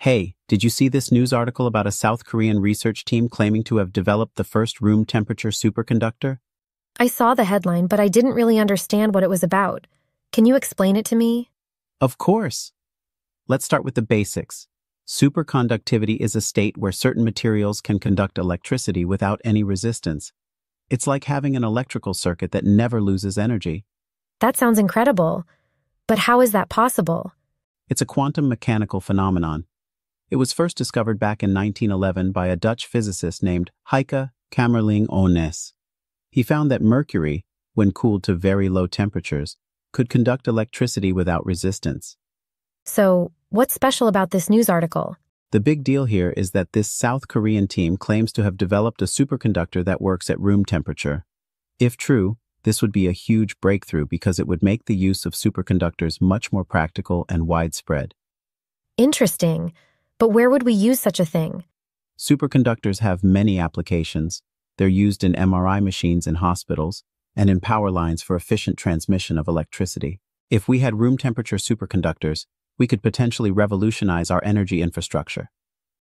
Hey, did you see this news article about a South Korean research team claiming to have developed the first room temperature superconductor? I saw the headline, but I didn't really understand what it was about. Can you explain it to me? Of course. Let's start with the basics. Superconductivity is a state where certain materials can conduct electricity without any resistance. It's like having an electrical circuit that never loses energy. That sounds incredible. But how is that possible? It's a quantum mechanical phenomenon. It was first discovered back in 1911 by a Dutch physicist named Heike Kamerling Onnes. He found that mercury, when cooled to very low temperatures, could conduct electricity without resistance. So, what's special about this news article? The big deal here is that this South Korean team claims to have developed a superconductor that works at room temperature. If true, this would be a huge breakthrough because it would make the use of superconductors much more practical and widespread. Interesting. But where would we use such a thing? Superconductors have many applications. They're used in MRI machines in hospitals and in power lines for efficient transmission of electricity. If we had room temperature superconductors, we could potentially revolutionize our energy infrastructure.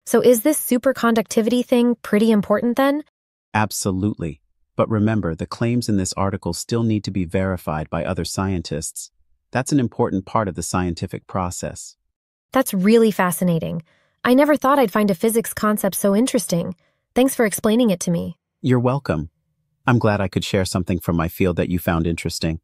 So is this superconductivity thing pretty important then? Absolutely. But remember, the claims in this article still need to be verified by other scientists. That's an important part of the scientific process. That's really fascinating. I never thought I'd find a physics concept so interesting. Thanks for explaining it to me. You're welcome. I'm glad I could share something from my field that you found interesting.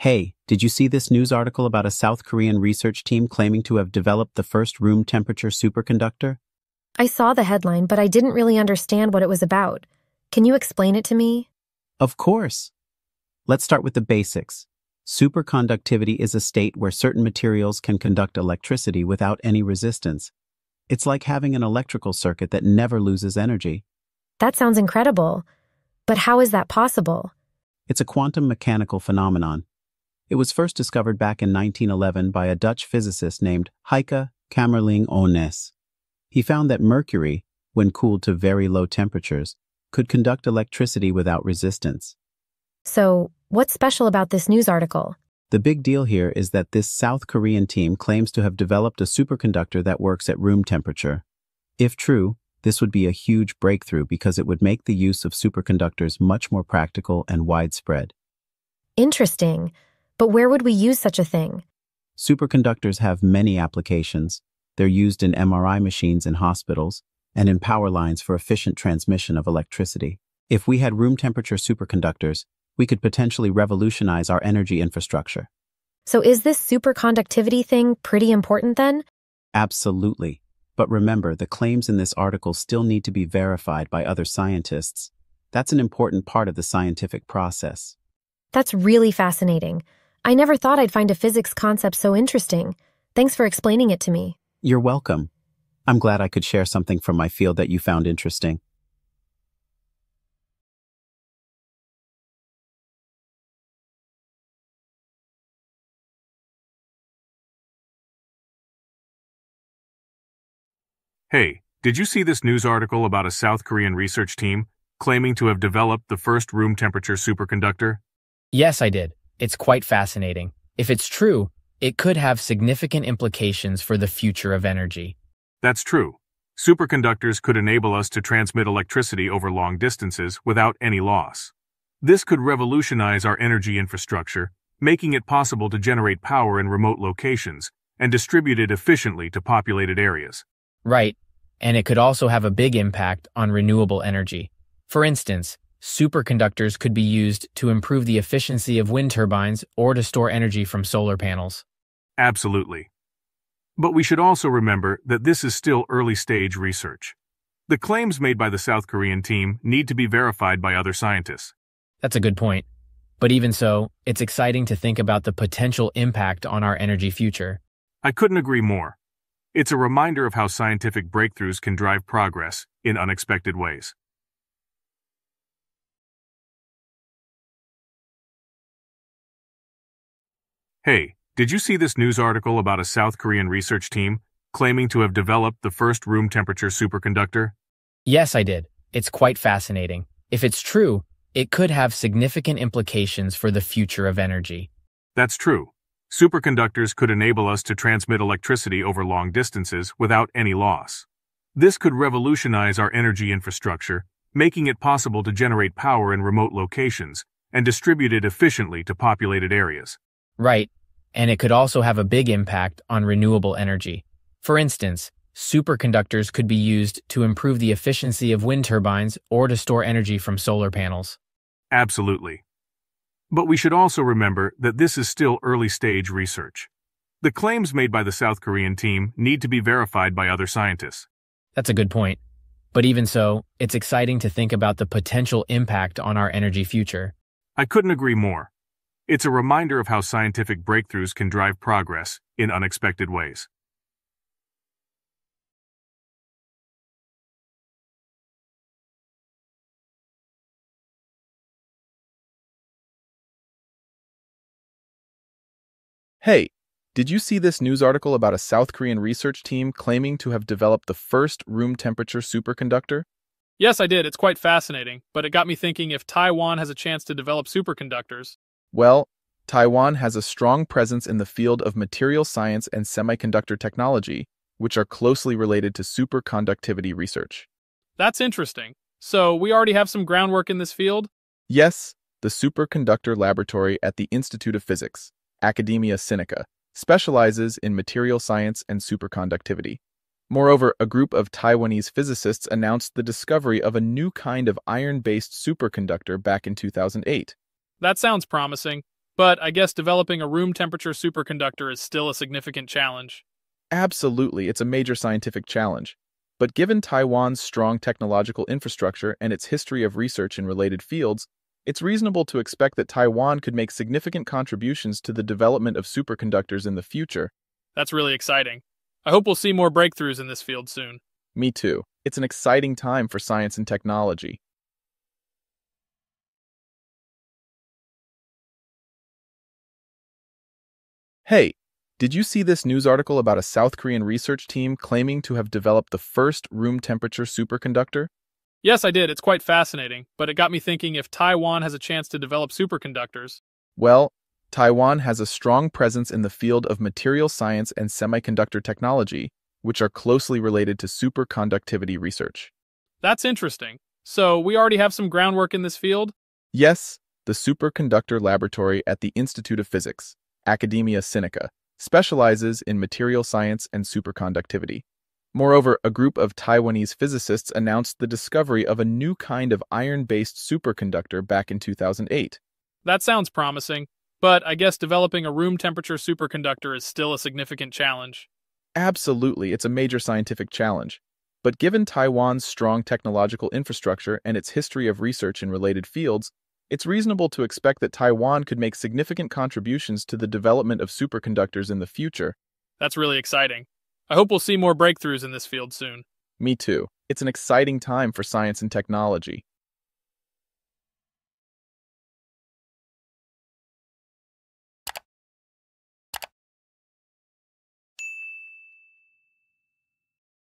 Hey, did you see this news article about a South Korean research team claiming to have developed the first room temperature superconductor? I saw the headline, but I didn't really understand what it was about. Can you explain it to me? Of course. Let's start with the basics. Superconductivity is a state where certain materials can conduct electricity without any resistance. It's like having an electrical circuit that never loses energy. That sounds incredible. But how is that possible? It's a quantum mechanical phenomenon. It was first discovered back in 1911 by a Dutch physicist named Heike Kamerling Onnes. He found that mercury, when cooled to very low temperatures, could conduct electricity without resistance. So, what's special about this news article? The big deal here is that this South Korean team claims to have developed a superconductor that works at room temperature. If true, this would be a huge breakthrough because it would make the use of superconductors much more practical and widespread. Interesting. But where would we use such a thing? Superconductors have many applications. They're used in MRI machines in hospitals and in power lines for efficient transmission of electricity. If we had room temperature superconductors, we could potentially revolutionize our energy infrastructure. So is this superconductivity thing pretty important then? Absolutely. But remember, the claims in this article still need to be verified by other scientists. That's an important part of the scientific process. That's really fascinating. I never thought I'd find a physics concept so interesting. Thanks for explaining it to me. You're welcome. I'm glad I could share something from my field that you found interesting. Hey, did you see this news article about a South Korean research team claiming to have developed the first room temperature superconductor? Yes, I did. It's quite fascinating. If it's true, it could have significant implications for the future of energy. That's true. Superconductors could enable us to transmit electricity over long distances without any loss. This could revolutionize our energy infrastructure, making it possible to generate power in remote locations and distribute it efficiently to populated areas. Right, and it could also have a big impact on renewable energy. For instance, superconductors could be used to improve the efficiency of wind turbines or to store energy from solar panels. Absolutely. But we should also remember that this is still early stage research. The claims made by the South Korean team need to be verified by other scientists. That's a good point. But even so, it's exciting to think about the potential impact on our energy future. I couldn't agree more. It's a reminder of how scientific breakthroughs can drive progress in unexpected ways. Hey, did you see this news article about a South Korean research team claiming to have developed the first room temperature superconductor? Yes, I did. It's quite fascinating. If it's true, it could have significant implications for the future of energy. That's true. Superconductors could enable us to transmit electricity over long distances without any loss. This could revolutionize our energy infrastructure, making it possible to generate power in remote locations and distribute it efficiently to populated areas. Right. And it could also have a big impact on renewable energy. For instance, superconductors could be used to improve the efficiency of wind turbines or to store energy from solar panels. Absolutely. But we should also remember that this is still early stage research. The claims made by the South Korean team need to be verified by other scientists. That's a good point. But even so, it's exciting to think about the potential impact on our energy future. I couldn't agree more. It's a reminder of how scientific breakthroughs can drive progress in unexpected ways. Hey, did you see this news article about a South Korean research team claiming to have developed the first room temperature superconductor? Yes, I did. It's quite fascinating, but it got me thinking if Taiwan has a chance to develop superconductors, well, Taiwan has a strong presence in the field of material science and semiconductor technology, which are closely related to superconductivity research. That's interesting. So, we already have some groundwork in this field? Yes, the Superconductor Laboratory at the Institute of Physics, Academia Sinica, specializes in material science and superconductivity. Moreover, a group of Taiwanese physicists announced the discovery of a new kind of iron-based superconductor back in 2008, that sounds promising, but I guess developing a room temperature superconductor is still a significant challenge. Absolutely, it's a major scientific challenge. But given Taiwan's strong technological infrastructure and its history of research in related fields, it's reasonable to expect that Taiwan could make significant contributions to the development of superconductors in the future. That's really exciting. I hope we'll see more breakthroughs in this field soon. Me too. It's an exciting time for science and technology. Hey, did you see this news article about a South Korean research team claiming to have developed the first room temperature superconductor? Yes, I did. It's quite fascinating, but it got me thinking if Taiwan has a chance to develop superconductors. Well, Taiwan has a strong presence in the field of material science and semiconductor technology, which are closely related to superconductivity research. That's interesting. So, we already have some groundwork in this field? Yes, the Superconductor Laboratory at the Institute of Physics, Academia Sinica, specializes in material science and superconductivity. Moreover, a group of Taiwanese physicists announced the discovery of a new kind of iron-based superconductor back in 2008. That sounds promising, but I guess developing a room temperature superconductor is still a significant challenge. Absolutely, it's a major scientific challenge. But given Taiwan's strong technological infrastructure and its history of research in related fields, it's reasonable to expect that Taiwan could make significant contributions to the development of superconductors in the future. That's really exciting. I hope we'll see more breakthroughs in this field soon. Me too. It's an exciting time for science and technology.